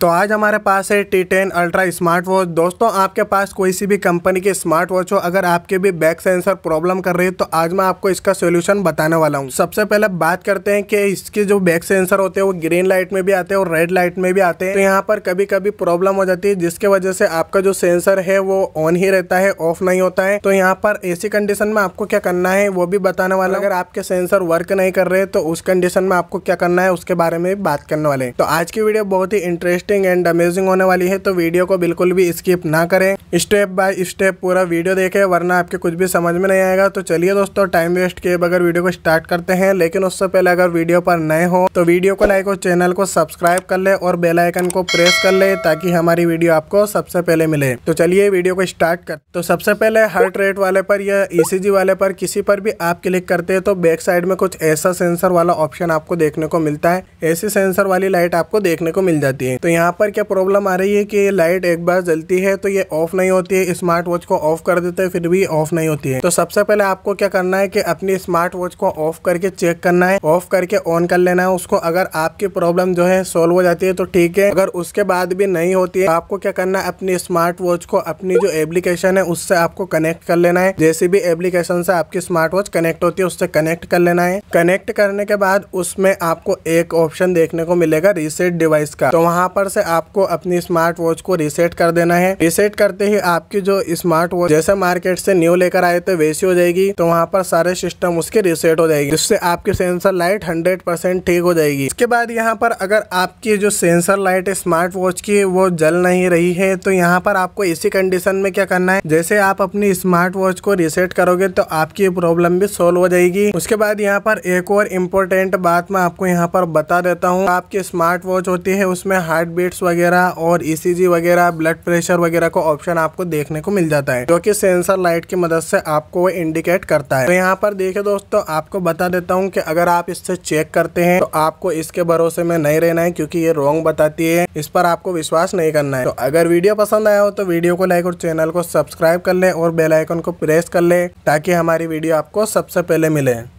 तो आज हमारे पास है T ten ultra smart watch दोस्तों आपके पास कोई सी भी कंपनी की स्मार्ट वॉच हो अगर आपके भी बैक सेंसर प्रॉब्लम कर रही है तो आज मैं आपको इसका सोल्यूशन बताने वाला हूँ सबसे पहले बात करते हैं कि इसके जो बैक सेंसर होते हैं वो ग्रीन लाइट में भी आते हैं और रेड लाइट में भी आते हैं तो यहाँ पर कभी कभी प्रॉब्लम हो जाती है जिसके वजह से आपका जो सेंसर है वो ऑन ही रहता है ऑफ नहीं होता है तो यहाँ पर ऐसी कंडीशन में आपको क्या करना है वो भी बताने वाला अगर आपके सेंसर वर्क नहीं कर रहे तो उस कंडीशन में आपको क्या करना है उसके बारे में बात करने वाले तो आज की वीडियो बहुत ही इंटरेस्ट इंटरेस्टिंग एंड अमेजिंग होने वाली है तो वीडियो को बिल्कुल भी स्किप ना करें स्टेप बाय स्टेप पूरा वीडियो देखें वरना आपके कुछ भी समझ में नहीं आएगा तो चलिए दोस्तों टाइम वेस्ट किए बगैर वीडियो को स्टार्ट करते हैं लेकिन उससे पहले अगर वीडियो पर नए हो तो वीडियो को लाइक और चैनल को सब्सक्राइब कर ले और बेलाइकन को प्रेस कर ले ताकि हमारी वीडियो आपको सबसे पहले मिले तो चलिए वीडियो को स्टार्ट कर तो सबसे पहले हार्ट रेट वाले पर या ई वाले पर किसी पर भी आप क्लिक करते हैं तो बैक साइड में कुछ ऐसा सेंसर वाला ऑप्शन आपको देखने को मिलता है ऐसी सेंसर वाली लाइट आपको देखने को मिल जाती है तो यहाँ पर क्या प्रॉब्लम आ रही है कि ये लाइट एक बार जलती है तो ये ऑफ नहीं होती है स्मार्ट वॉच को ऑफ कर देते हैं फिर भी ऑफ नहीं होती है तो सबसे पहले आपको क्या करना है कि अपनी स्मार्ट वॉच को ऑफ करके चेक करना है ऑफ करके ऑन कर लेना है उसको अगर आपकी प्रॉब्लम जो है सोल्व हो जाती है तो ठीक है अगर उसके बाद भी नहीं होती है आपको क्या करना है अपनी स्मार्ट वॉच को अपनी जो एप्लीकेशन है उससे आपको कनेक्ट कर लेना है जैसे भी एप्लीकेशन से आपकी स्मार्ट वॉच कनेक्ट होती है उससे कनेक्ट कर लेना है कनेक्ट करने के बाद उसमें आपको एक ऑप्शन देखने को मिलेगा रिसेट डिवाइस का तो वहाँ पर पर से आपको अपनी स्मार्ट वॉच को रिसेट कर देना है रिसेट करते ही आपकी जो स्मार्ट वॉच जैसे मार्केट से न्यू लेकर आए थे वैसी हो जाएगी तो वहाँ पर सारे सिस्टम उसके रिसेट हो जाएगी जिससे आपकी सेंसर लाइट हंड्रेड ठीक हो जाएगी इसके बाद यहाँ पर अगर आपकी जो सेंसर लाइट स्मार्ट वॉच की वो जल नहीं रही है तो यहाँ पर आपको इसी कंडीशन में क्या करना है जैसे आप अपनी स्मार्ट वॉच को रिसेट करोगे तो आपकी प्रॉब्लम भी सोल्व हो जाएगी उसके बाद यहाँ पर एक और इम्पोर्टेंट बात मैं आपको यहाँ पर बता देता हूँ आपकी स्मार्ट वॉच होती है उसमें हार्ट हार्टबीट्स वगैरह और ईसीजी e वगैरह ब्लड प्रेशर वगैरह का ऑप्शन आपको देखने को मिल जाता है जो कि सेंसर लाइट की मदद से आपको वो इंडिकेट करता है तो यहाँ पर देखे दोस्तों आपको बता देता हूँ कि अगर आप इससे चेक करते हैं तो आपको इसके भरोसे में नहीं रहना है क्योंकि ये रॉन्ग बताती है इस पर आपको विश्वास नहीं करना है तो अगर वीडियो पसंद आया हो तो वीडियो को लाइक और चैनल को सब्सक्राइब कर ले और बेलाइकन को प्रेस कर ले ताकि हमारी वीडियो आपको सबसे पहले मिले